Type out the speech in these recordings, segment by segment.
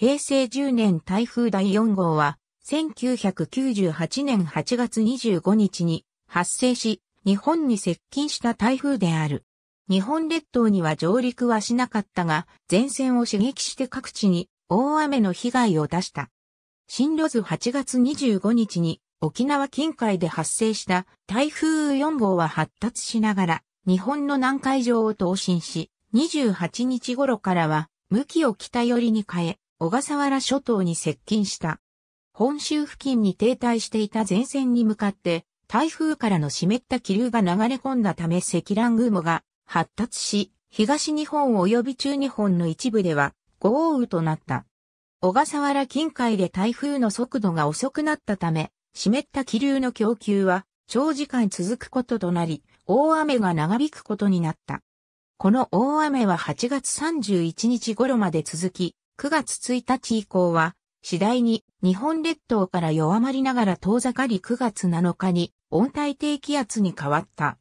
平成10年台風第4号は、1998年8月25日に発生し、日本に接近した台風である。日本列島には上陸はしなかったが、前線を刺激して各地に大雨の被害を出した。進路図8月25日に沖縄近海で発生した台風4号は発達しながら日本の南海上を投進し、28日頃からは向きを北寄りに変え、小笠原諸島に接近した。本州付近に停滞していた前線に向かって、台風からの湿った気流が流れ込んだため積乱雲が発達し、東日本及び中日本の一部では豪雨となった。小笠原近海で台風の速度が遅くなったため、湿った気流の供給は長時間続くこととなり、大雨が長引くことになった。この大雨は8月31日頃まで続き、9月1日以降は、次第に日本列島から弱まりながら遠ざかり9月7日に温帯低気圧に変わった。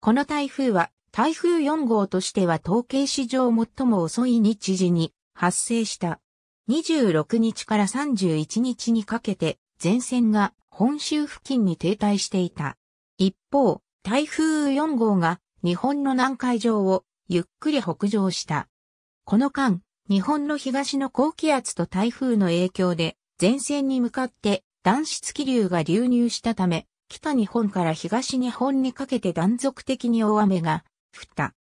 この台風は台風4号としては統計史上最も遅い日時に発生した。26日から31日にかけて前線が本州付近に停滞していた。一方、台風4号が日本の南海上をゆっくり北上した。この間、日本の東の高気圧と台風の影響で、前線に向かって暖湿気流が流入したため、北日本から東日本にかけて断続的に大雨が降った。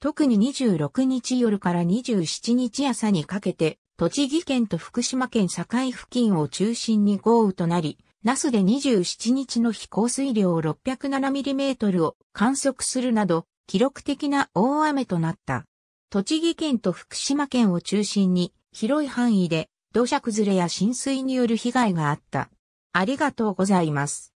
特に26日夜から27日朝にかけて、栃木県と福島県境付近を中心に豪雨となり、那須で27日の飛行水量 607mm を観測するなど、記録的な大雨となった。栃木県と福島県を中心に広い範囲で土砂崩れや浸水による被害があった。ありがとうございます。